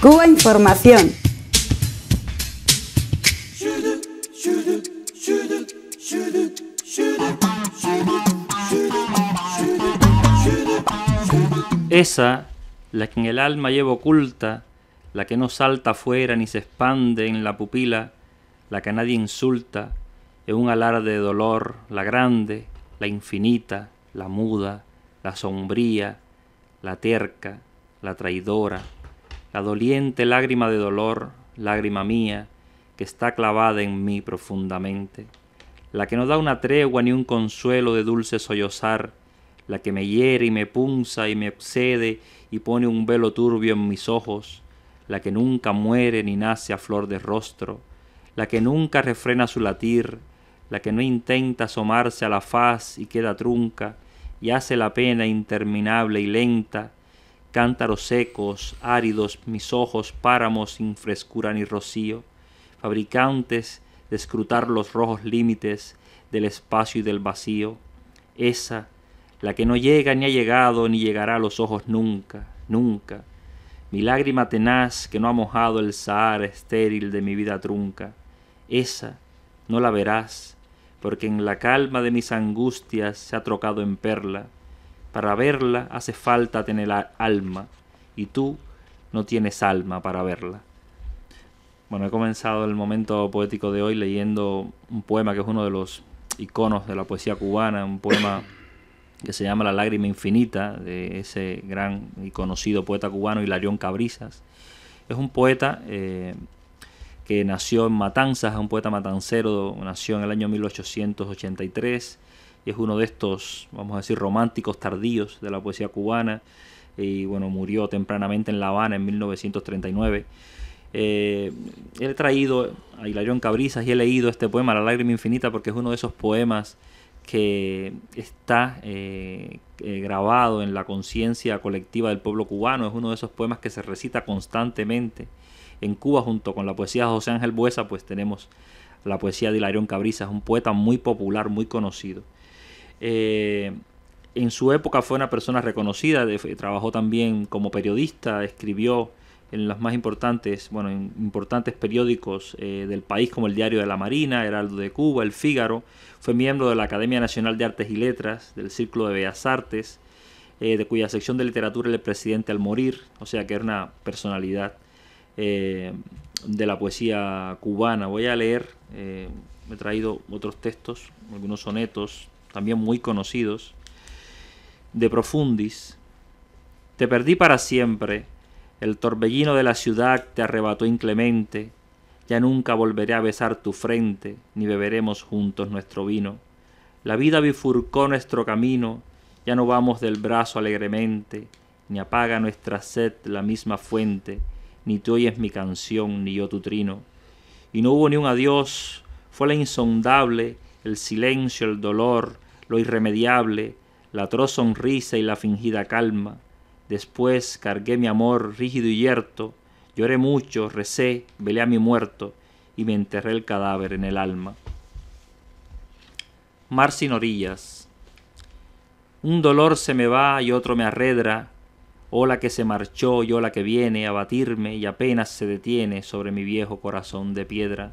Cuba Información. Esa, la que en el alma lleva oculta, la que no salta afuera ni se expande en la pupila, la que a nadie insulta, es un alarde de dolor, la grande, la infinita, la muda, la sombría, la terca, la traidora, la doliente lágrima de dolor, lágrima mía, que está clavada en mí profundamente, la que no da una tregua ni un consuelo de dulce sollozar, la que me hiere y me punza y me obsede y pone un velo turbio en mis ojos, la que nunca muere ni nace a flor de rostro, la que nunca refrena su latir, la que no intenta asomarse a la faz y queda trunca, y hace la pena interminable y lenta, cántaros secos, áridos, mis ojos, páramos sin frescura ni rocío, fabricantes de escrutar los rojos límites del espacio y del vacío, esa, la que no llega ni ha llegado ni llegará a los ojos nunca, nunca, mi lágrima tenaz que no ha mojado el Sahara estéril de mi vida trunca, esa no la verás, porque en la calma de mis angustias se ha trocado en perla, para verla hace falta tener alma y tú no tienes alma para verla. Bueno, he comenzado el momento poético de hoy leyendo un poema que es uno de los iconos de la poesía cubana, un poema que se llama La lágrima infinita, de ese gran y conocido poeta cubano Hilarión Cabrizas. Es un poeta eh, que nació en Matanzas, es un poeta matancero, nació en el año 1883 es uno de estos, vamos a decir, románticos tardíos de la poesía cubana y bueno, murió tempranamente en La Habana en 1939. Eh, he traído a Hilarión Cabrizas y he leído este poema, La lágrima infinita, porque es uno de esos poemas que está eh, eh, grabado en la conciencia colectiva del pueblo cubano, es uno de esos poemas que se recita constantemente en Cuba junto con la poesía de José Ángel Buesa, pues tenemos la poesía de Hilarión Cabrizas, un poeta muy popular, muy conocido. Eh, en su época fue una persona reconocida, trabajó también como periodista, escribió en los más importantes, bueno, en importantes periódicos eh, del país como el Diario de la Marina, Heraldo de Cuba, El Fígaro, fue miembro de la Academia Nacional de Artes y Letras, del Círculo de Bellas Artes, eh, de cuya sección de literatura el presidente al morir, o sea que era una personalidad de la poesía cubana. Voy a leer, me he traído otros textos, algunos sonetos, también muy conocidos, de Profundis. Te perdí para siempre, el torbellino de la ciudad te arrebató inclemente, ya nunca volveré a besar tu frente, ni beberemos juntos nuestro vino. La vida bifurcó nuestro camino, ya no vamos del brazo alegremente, ni apaga nuestra sed la misma fuente, ni tú oyes mi canción, ni yo tu trino. Y no hubo ni un adiós, fue la insondable el silencio, el dolor, lo irremediable, la atroz sonrisa y la fingida calma. Después cargué mi amor rígido y yerto, lloré mucho, recé, velé a mi muerto y me enterré el cadáver en el alma. Mar sin orillas. Un dolor se me va y otro me arredra, ola que se marchó y ola que viene a batirme y apenas se detiene sobre mi viejo corazón de piedra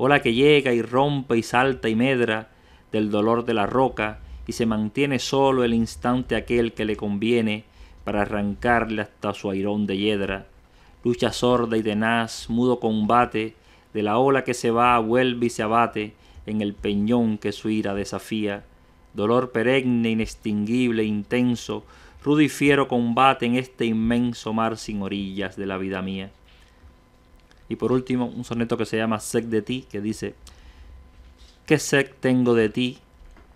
ola que llega y rompe y salta y medra del dolor de la roca y se mantiene solo el instante aquel que le conviene para arrancarle hasta su airón de hiedra. Lucha sorda y tenaz, mudo combate, de la ola que se va, vuelve y se abate en el peñón que su ira desafía. Dolor perenne, inextinguible, intenso, rudo y fiero combate en este inmenso mar sin orillas de la vida mía. Y por último, un soneto que se llama Sec de ti, que dice, ¿qué sec tengo de ti?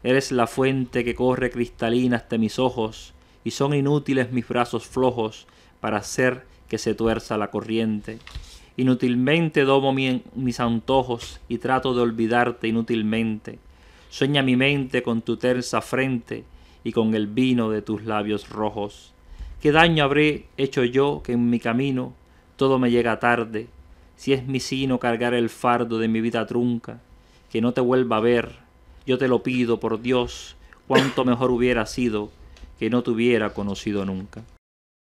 Eres la fuente que corre cristalina hasta mis ojos, y son inútiles mis brazos flojos para hacer que se tuerza la corriente. Inútilmente domo mis antojos y trato de olvidarte inútilmente. Sueña mi mente con tu tersa frente y con el vino de tus labios rojos. ¿Qué daño habré hecho yo que en mi camino todo me llega tarde si es mi sino cargar el fardo de mi vida trunca, que no te vuelva a ver, yo te lo pido por Dios, cuánto mejor hubiera sido que no te hubiera conocido nunca.